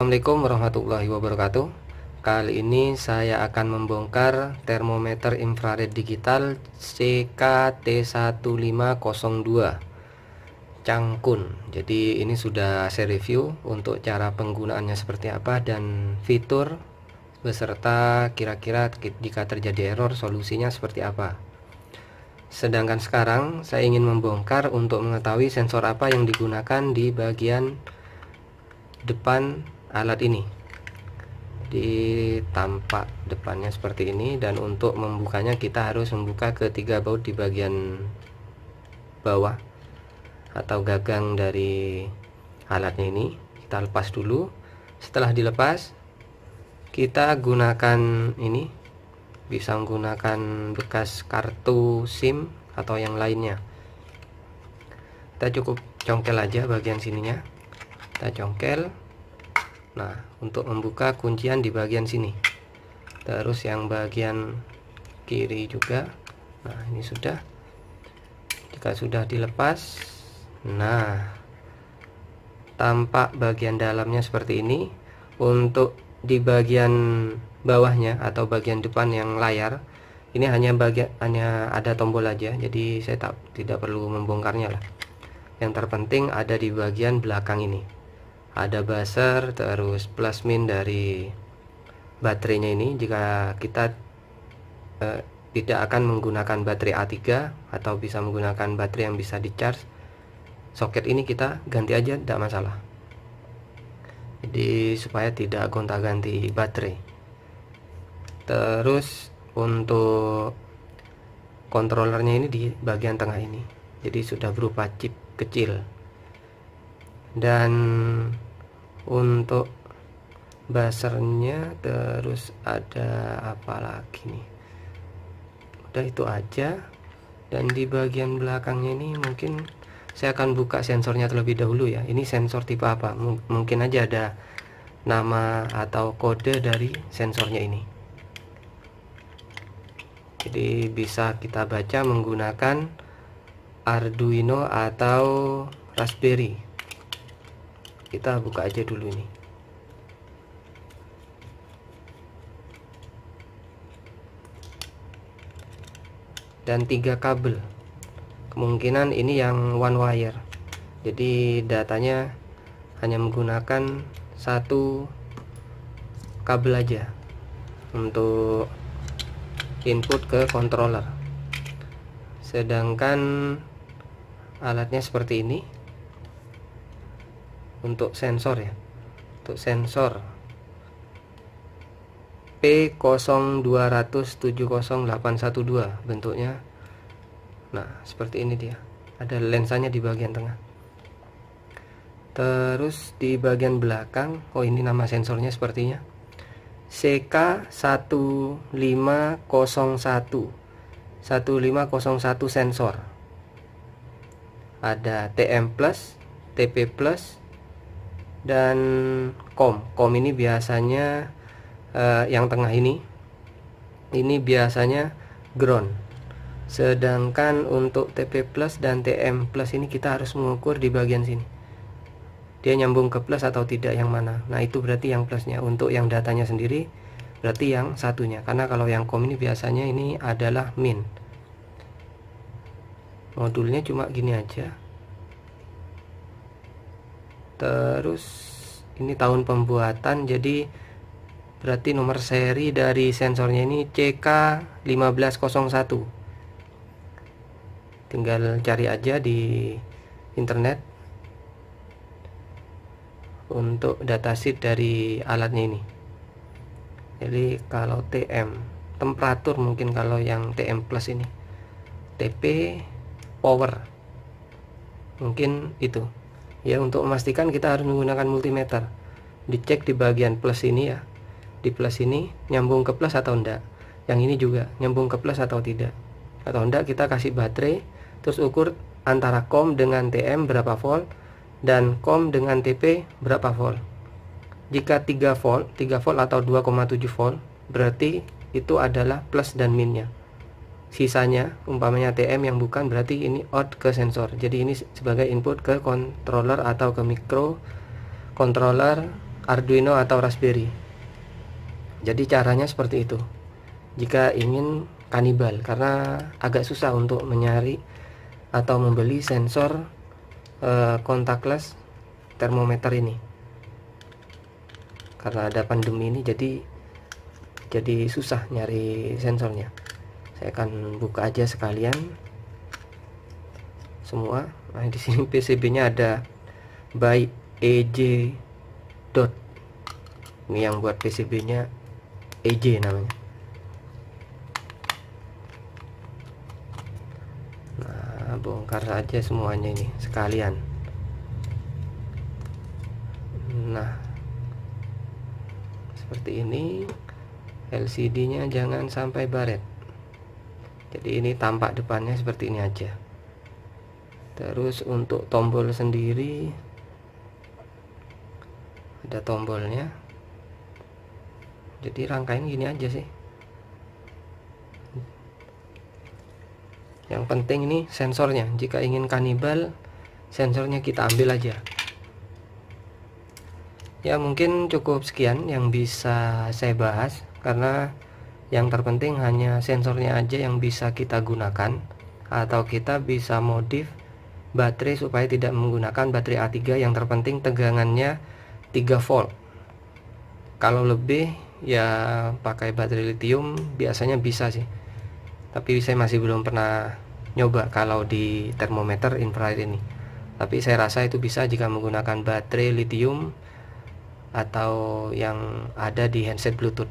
Assalamualaikum warahmatullahi wabarakatuh Kali ini saya akan membongkar termometer infrared digital CKT1502 Cangkun Jadi ini sudah saya review untuk cara penggunaannya seperti apa dan fitur Beserta kira-kira jika terjadi error solusinya seperti apa Sedangkan sekarang saya ingin membongkar untuk mengetahui sensor apa yang digunakan di bagian depan alat ini di tampak depannya seperti ini dan untuk membukanya kita harus membuka ketiga baut di bagian bawah atau gagang dari alatnya ini kita lepas dulu setelah dilepas kita gunakan ini bisa menggunakan bekas kartu SIM atau yang lainnya kita cukup congkel aja bagian sininya kita congkel nah untuk membuka kuncian di bagian sini terus yang bagian kiri juga nah ini sudah jika sudah dilepas nah tampak bagian dalamnya seperti ini untuk di bagian bawahnya atau bagian depan yang layar ini hanya bagian hanya ada tombol aja jadi saya tak tidak perlu membongkarnya lah yang terpenting ada di bagian belakang ini ada buzzer terus plus min dari baterainya ini jika kita eh, tidak akan menggunakan baterai A3 atau bisa menggunakan baterai yang bisa di charge soket ini kita ganti aja tidak masalah jadi supaya tidak gonta-ganti baterai terus untuk kontrolernya ini di bagian tengah ini jadi sudah berupa chip kecil dan untuk basernya terus ada apa lagi nih udah itu aja dan di bagian belakangnya ini mungkin saya akan buka sensornya terlebih dahulu ya ini sensor tipe apa M mungkin aja ada nama atau kode dari sensornya ini jadi bisa kita baca menggunakan Arduino atau Raspberry kita buka aja dulu ini dan tiga kabel kemungkinan ini yang one wire jadi datanya hanya menggunakan satu kabel aja untuk input ke controller sedangkan alatnya seperti ini untuk sensor ya untuk sensor p 0270812 bentuknya nah seperti ini dia ada lensanya di bagian tengah terus di bagian belakang oh ini nama sensornya sepertinya CK1501 1501 sensor ada TM plus TP plus dan kom kom ini biasanya uh, yang tengah ini ini biasanya ground sedangkan untuk TP plus dan TM plus ini kita harus mengukur di bagian sini dia nyambung ke plus atau tidak yang mana nah itu berarti yang plusnya untuk yang datanya sendiri berarti yang satunya karena kalau yang kom ini biasanya ini adalah min modulnya cuma gini aja terus ini tahun pembuatan jadi berarti nomor seri dari sensornya ini CK1501 tinggal cari aja di internet untuk datasheet dari alatnya ini jadi kalau TM temperatur mungkin kalau yang TM plus ini TP power mungkin itu ya untuk memastikan kita harus menggunakan multimeter dicek di bagian plus ini ya di plus ini nyambung ke plus atau enggak yang ini juga nyambung ke plus atau tidak atau enggak kita kasih baterai terus ukur antara COM dengan TM berapa volt dan COM dengan TP berapa volt jika 3 volt 3 volt atau 2,7 volt berarti itu adalah plus dan minnya sisanya umpamanya TM yang bukan berarti ini out ke sensor jadi ini sebagai input ke controller atau ke micro controller Arduino atau Raspberry jadi caranya seperti itu jika ingin kanibal karena agak susah untuk menyari atau membeli sensor e, contactless termometer ini karena ada pandemi ini jadi jadi susah nyari sensornya saya akan buka aja sekalian semua nah di sini PCB nya ada by EJ dot ini yang buat PCB nya EJ namanya nah bongkar saja semuanya ini sekalian nah seperti ini LCD nya jangan sampai baret jadi ini tampak depannya seperti ini aja terus untuk tombol sendiri ada tombolnya jadi rangkaian gini aja sih yang penting ini sensornya jika ingin kanibal sensornya kita ambil aja ya mungkin cukup sekian yang bisa saya bahas karena yang terpenting hanya sensornya aja yang bisa kita gunakan atau kita bisa modif baterai supaya tidak menggunakan baterai A3 yang terpenting tegangannya 3 volt kalau lebih ya pakai baterai lithium biasanya bisa sih tapi saya masih belum pernah nyoba kalau di termometer infrared ini tapi saya rasa itu bisa jika menggunakan baterai lithium atau yang ada di handset bluetooth